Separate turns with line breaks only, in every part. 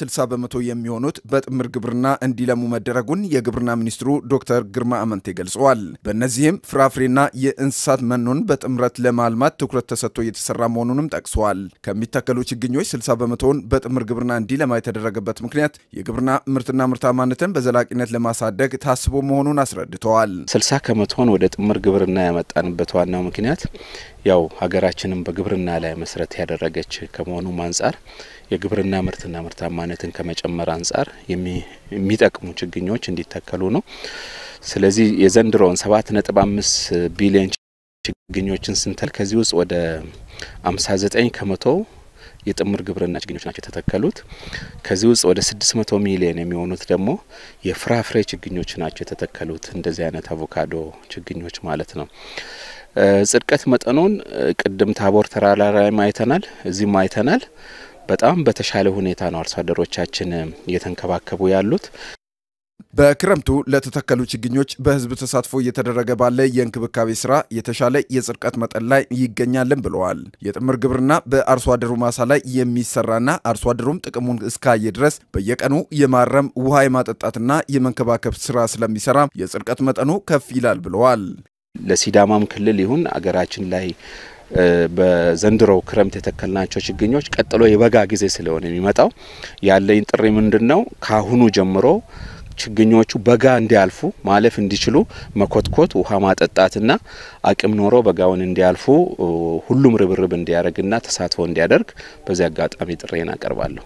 60 በመቶ የሚሆኑት በጥምር ግብርና እንዲለሙ መደረጉን የግብርና ሚኒስትሩ ዶክተር ግርማ አመንቴ ገልጸዋል። በእነዚህም ፍራፍሬና የእንስሳት መኖን በጥምረት ለማልማት ትኩረት ተሰጥቶ እየተሰራ መሆኑንም ጠቅሰዋል። ከሚተከሉ ችግኞች 60 በመቶውን በጥምር ግብርና እንዲለማ የተደረገበት ምክንያት የግብርና ምርትና ምርታማነትን በዘላቂነት ለማሳደግ ታስቦ መሆኑን
አስረድተዋል። 60 ከመቶውን ወደ ጥምር ግብርና ያመጣንበት ዋናው ምክንያት ያው ሀገራችንም በግብርና ላይ መሰረት ያደረገች ከመሆኑም አንጻር የግብርና ምርትና ምርታማ ምርታማነትን ከመጨመር አንጻር የሚጠቅሙ ችግኞች እንዲተከሉ ነው። ስለዚህ የዘንድሮውን ሰባት ነጥብ አምስት ቢሊዮን ችግኞችን ስንተል ከዚህ ውስጥ ወደ አምሳ ዘጠኝ ከመቶ የጥምር ግብርና ችግኞች ናቸው የተተከሉት። ከዚህ ውስጥ ወደ 600 ሚሊዮን የሚሆኑት ደግሞ የፍራፍሬ ችግኞች ናቸው የተተከሉት። እንደዚህ አይነት አቮካዶ ችግኞች ማለት ነው። ጽድቀት መጠኑን ቅድም ታቦር ተራራ ላይ ማይተናል? እዚህም አይተናል። በጣም በተሻለ ሁኔታ ነው አርሶ አደሮቻችን እየተንከባከቡ ያሉት። በክረምቱ ለተተከሉ ችግኞች
በህዝብ ተሳትፎ እየተደረገ ባለ የእንክብካቤ ስራ የተሻለ የጽድቀት መጠን ላይ ይገኛልን ብለዋል። የጥምር ግብርና በአርሶ አደሩ ማሳ ላይ የሚሰራና አርሶ አደሩም ጥቅሙን እስካየ ድረስ በየቀኑ የማረም ውሃ የማጠጣትና የመንከባከብ ስራ ስለሚሰራ የጽድቀት
መጠኑ ከፍ ይላል ብለዋል። ለሲዳማም ክልል ይሁን አገራችን ላይ በዘንድሮ ክረምት የተከልናቸው ችግኞች ቀጥሎ የበጋ ጊዜ ስለሆነ የሚመጣው ያለኝ ጥሪ ምንድን ነው? ካሁኑ ጀምሮ ችግኞቹ በጋ እንዲያልፉ ማለፍ እንዲችሉ መኮትኮት፣ ውሃ ማጠጣትና አቅም ኖሮ በጋውን እንዲያልፉ ሁሉም ርብርብ እንዲያደርግና ተሳትፎ እንዲያደርግ በዚህ አጋጣሚ ጥሬን አቀርባለሁ።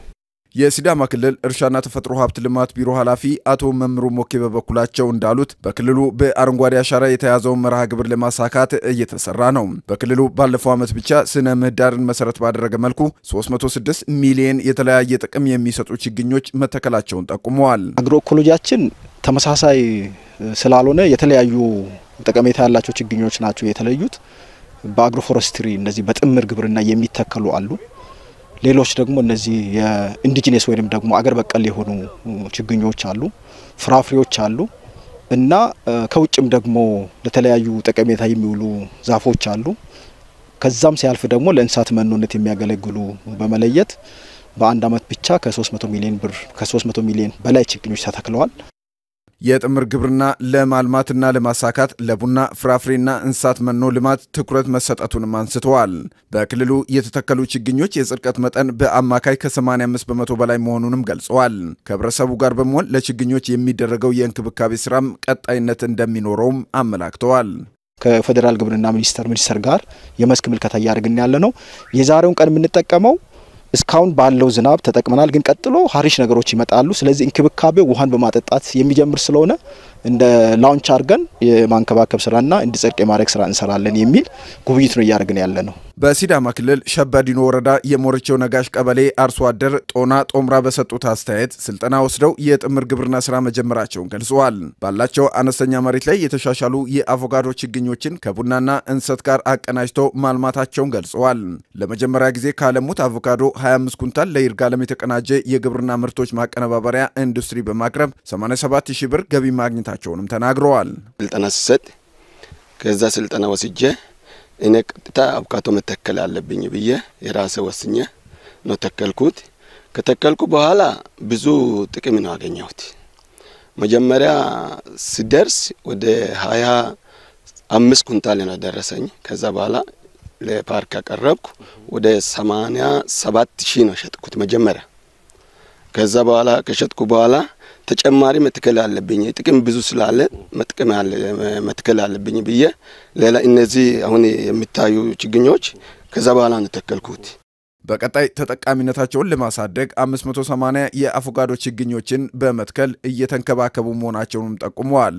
የሲዳማ
ክልል እርሻና ተፈጥሮ ሀብት ልማት ቢሮ ኃላፊ አቶ መምሩ ሞኬ በበኩላቸው እንዳሉት በክልሉ በአረንጓዴ አሻራ የተያዘውን መርሃ ግብር ለማሳካት እየተሰራ ነው። በክልሉ ባለፈው ዓመት ብቻ ስነ ምህዳርን መሰረት ባደረገ መልኩ 306 ሚሊየን የተለያየ ጥቅም የሚሰጡ ችግኞች መተከላቸውን ጠቁመዋል።
አግሮኢኮሎጂያችን ተመሳሳይ ስላልሆነ የተለያዩ ጠቀሜታ ያላቸው ችግኞች ናቸው የተለዩት። ፎረስትሪ እነዚህ በጥምር ግብርና የሚተከሉ አሉ። ሌሎች ደግሞ እነዚህ የኢንዲጂነስ ወይም ደግሞ አገር በቀል የሆኑ ችግኞች አሉ፣ ፍራፍሬዎች አሉ እና ከውጭም ደግሞ ለተለያዩ ጠቀሜታ የሚውሉ ዛፎች አሉ። ከዛም ሲያልፍ ደግሞ ለእንስሳት መኖነት የሚያገለግሉ በመለየት በአንድ አመት ብቻ ከ300 ሚሊዮን
ብር ከ300 ሚሊዮን በላይ ችግኞች ተተክለዋል። የጥምር ግብርና ለማልማትና ለማሳካት ለቡና ፍራፍሬና እንስሳት መኖ ልማት ትኩረት መሰጠቱንም አንስተዋል። በክልሉ የተተከሉ ችግኞች የጽድቀት መጠን በአማካይ ከ85 በመቶ በላይ መሆኑንም ገልጸዋል። ከህብረተሰቡ ጋር በመሆን ለችግኞች የሚደረገው የእንክብካቤ ስራም ቀጣይነት እንደሚኖረውም አመላክተዋል። ከፌዴራል ግብርና ሚኒስቴር ሚኒስቴር ጋር የመስክ ምልከታ እያደረግን
ያለ ነው። የዛሬውን ቀን የምንጠቀመው እስካሁን ባለው ዝናብ ተጠቅመናል። ግን ቀጥሎ ሀሪሽ ነገሮች ይመጣሉ። ስለዚህ እንክብካቤ ውሃን በማጠጣት የሚጀምር ስለሆነ እንደ ላውንች አድርገን የማንከባከብ ስራና እንዲጸድቅ የማድረግ ስራ እንሰራለን የሚል ጉብኝት ነው እያደረግን ያለ ነው።
በሲዳማ ክልል ሸበዲኖ ወረዳ የሞረቸው ነጋሽ ቀበሌ አርሶ አደር ጦና ጦምራ በሰጡት አስተያየት ስልጠና ወስደው የጥምር ግብርና ስራ መጀመራቸውን ገልጸዋል። ባላቸው አነስተኛ መሬት ላይ የተሻሻሉ የአቮካዶ ችግኞችን ከቡናና እንሰት ጋር አቀናጅተው ማልማታቸውን ገልጸዋል። ለመጀመሪያ ጊዜ ካለሙት አቮካዶ 25 ኩንታል ለይርጋለም የተቀናጀ የግብርና ምርቶች ማቀነባበሪያ ኢንዱስትሪ በማቅረብ 87 ሺህ ብር ገቢ ማግኘት ማግኘታቸውንም ተናግረዋል።
ስልጠና ሲሰጥ ከዛ ስልጠና ወስጄ እኔ ቀጥታ አብካቶ መተከል አለብኝ ብዬ የራሴ ወስኜ ነው ተከልኩት። ከተከልኩ በኋላ ብዙ ጥቅም ነው አገኘሁት። መጀመሪያ ስደርስ ወደ ሀያ አምስት ኩንታል ነው ደረሰኝ። ከዛ በኋላ ለፓርክ ያቀረብኩ ወደ ሰማንያ ሰባት ሺህ ነው ሸጥኩት መጀመሪያ። ከዛ በኋላ ከሸጥኩ በኋላ ተጨማሪ መትከል አለብኝ ጥቅም ብዙ ስላለ መጥቀም አለ መትከል አለብኝ ብዬ ሌላ እነዚህ አሁን የሚታዩ ችግኞች ከዛ በኋላ ነው ተከልኩት። በቀጣይ ተጠቃሚነታቸውን ለማሳደግ 580
የአፉጋዶ ችግኞችን በመትከል እየተንከባከቡ መሆናቸውንም ጠቁመዋል።